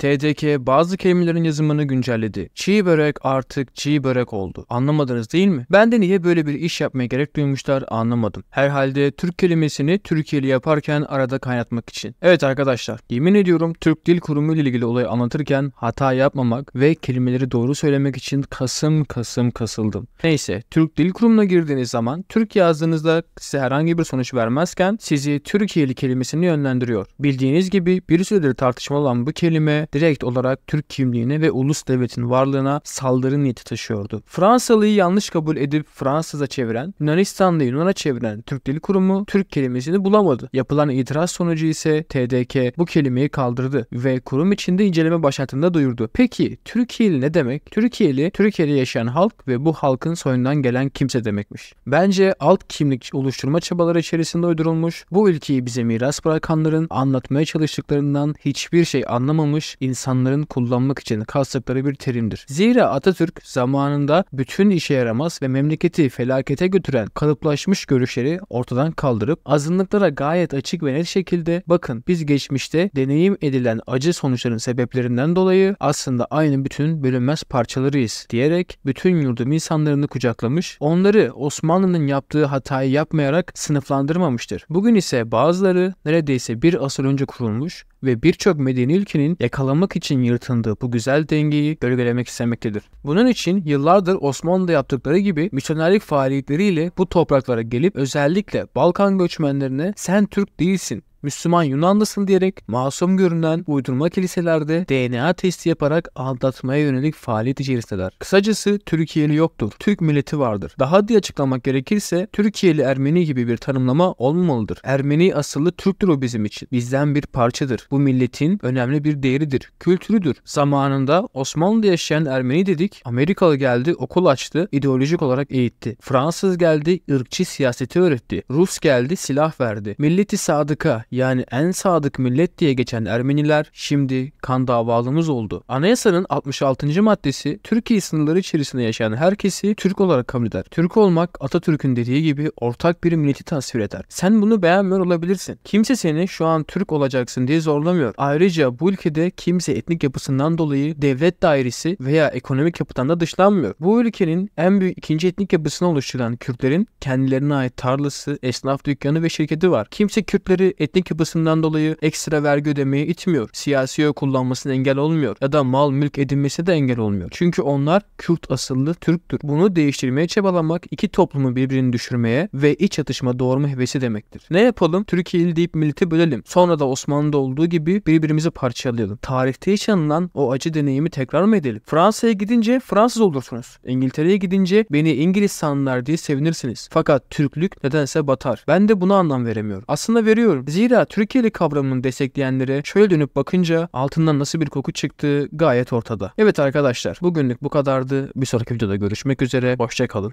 TDK bazı kelimelerin yazımını güncelledi. Çiğ börek artık çiğ börek oldu. Anlamadınız değil mi? Ben de niye böyle bir iş yapmaya gerek duymuşlar anlamadım. Herhalde Türk kelimesini Türkiye'li yaparken arada kaynatmak için. Evet arkadaşlar yemin ediyorum Türk Dil Kurumu ile ilgili olayı anlatırken hata yapmamak ve kelimeleri doğru söylemek için kasım kasım kasıldım. Neyse Türk Dil Kurumu'na girdiğiniz zaman Türk yazdığınızda size herhangi bir sonuç vermezken sizi Türkiye'li kelimesini yönlendiriyor. Bildiğiniz gibi bir süredir tartışma olan bu kelime direkt olarak Türk kimliğine ve ulus devletin varlığına saldırı niyeti taşıyordu. Fransalıyı yanlış kabul edip Fransız'a çeviren, Yunanistan'da Yunan'a çeviren Türk Dil Kurumu Türk kelimesini bulamadı. Yapılan itiraz sonucu ise TDK bu kelimeyi kaldırdı ve kurum içinde inceleme başlattığında duyurdu. Peki Türkiye'li ne demek? Türkiye'li, Türkiye'de yaşayan halk ve bu halkın soyundan gelen kimse demekmiş. Bence alt kimlik oluşturma çabaları içerisinde uydurulmuş, bu ülkeyi bize miras bırakanların anlatmaya çalıştıklarından hiçbir şey anlamamış insanların kullanmak için kastıkları bir terimdir. Zira Atatürk zamanında bütün işe yaramaz ve memleketi felakete götüren kalıplaşmış görüşleri ortadan kaldırıp azınlıklara gayet açık ve net şekilde bakın biz geçmişte deneyim edilen acı sonuçların sebeplerinden dolayı aslında aynı bütün bölünmez parçalarıyız diyerek bütün yurdum insanlarını kucaklamış, onları Osmanlı'nın yaptığı hatayı yapmayarak sınıflandırmamıştır. Bugün ise bazıları neredeyse bir asır önce kurulmuş ve birçok medeni ülkenin yakalanmıştır sağlamak için yırtındığı bu güzel dengeyi gölgelemek istemektedir. Bunun için yıllardır Osmanlı'da yaptıkları gibi misyonerlik faaliyetleriyle bu topraklara gelip özellikle Balkan göçmenlerine sen Türk değilsin, Müslüman Yunanlısın diyerek masum görünen uydurma kiliselerde DNA testi yaparak aldatmaya yönelik faaliyet içerisindeler. Kısacası Türkiye'li yoktur. Türk milleti vardır. Daha diye açıklamak gerekirse Türkiye'li Ermeni gibi bir tanımlama olmamalıdır. Ermeni asıllı Türktür o bizim için. Bizden bir parçadır. Bu milletin önemli bir değeridir. Kültürüdür. Zamanında Osmanlı'da yaşayan Ermeni dedik. Amerikalı geldi, okul açtı, ideolojik olarak eğitti. Fransız geldi, ırkçı siyaseti öğretti. Rus geldi, silah verdi. Milleti sadıka, yani en sadık millet diye geçen Ermeniler şimdi kan davalımız oldu. Anayasanın 66. maddesi Türkiye sınırları içerisinde yaşayan herkesi Türk olarak kabul eder. Türk olmak Atatürk'ün dediği gibi ortak bir milleti tasvir eder. Sen bunu beğenmiyor olabilirsin. Kimse seni şu an Türk olacaksın diye zorlamıyor. Ayrıca bu ülkede kimse etnik yapısından dolayı devlet dairesi veya ekonomik yapıdan da dışlanmıyor. Bu ülkenin en büyük ikinci etnik yapısını oluşturan Kürtlerin kendilerine ait tarlası, esnaf dükkanı ve şirketi var. Kimse Kürtleri etnik teknik dolayı ekstra vergi ödemeye itmiyor. Siyasi oy kullanmasına engel olmuyor. Ya da mal mülk edinmesi de engel olmuyor. Çünkü onlar Kürt asıllı Türktür. Bunu değiştirmeye çabalamak iki toplumu birbirini düşürmeye ve iç atışma doğurma hevesi demektir. Ne yapalım? Türkiye'li deyip milleti bölelim. Sonra da Osmanlı'da olduğu gibi birbirimizi parçalayalım. Tarihte yaşanılan o acı deneyimi tekrar mı edelim? Fransa'ya gidince Fransız olursunuz. İngiltere'ye gidince beni İngiliz sanlar diye sevinirsiniz. Fakat Türklük nedense batar. Ben de buna anlam veremiyorum. Aslında veriyorum. Zira Zira Türkiye'li kavramını destekleyenlere şöyle dönüp bakınca altından nasıl bir koku çıktığı gayet ortada. Evet arkadaşlar bugünlük bu kadardı. Bir sonraki videoda görüşmek üzere. Hoşçakalın.